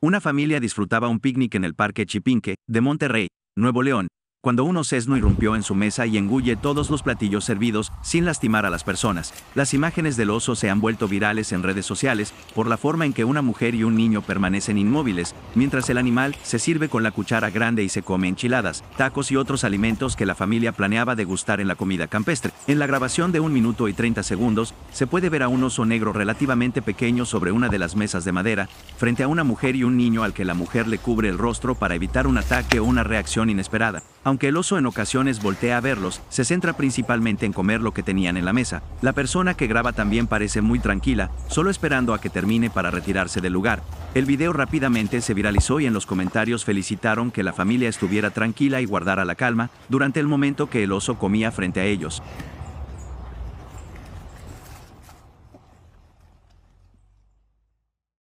Una familia disfrutaba un picnic en el Parque Chipinque, de Monterrey, Nuevo León, cuando un ocesno irrumpió en su mesa y engulle todos los platillos servidos, sin lastimar a las personas, las imágenes del oso se han vuelto virales en redes sociales por la forma en que una mujer y un niño permanecen inmóviles, mientras el animal se sirve con la cuchara grande y se come enchiladas, tacos y otros alimentos que la familia planeaba degustar en la comida campestre. En la grabación de un minuto y 30 segundos, se puede ver a un oso negro relativamente pequeño sobre una de las mesas de madera, frente a una mujer y un niño al que la mujer le cubre el rostro para evitar un ataque o una reacción inesperada. Aunque el oso en ocasiones voltea a verlos, se centra principalmente en comer lo que tenían en la mesa. La persona que graba también parece muy tranquila, solo esperando a que termine para retirarse del lugar. El video rápidamente se viralizó y en los comentarios felicitaron que la familia estuviera tranquila y guardara la calma durante el momento que el oso comía frente a ellos.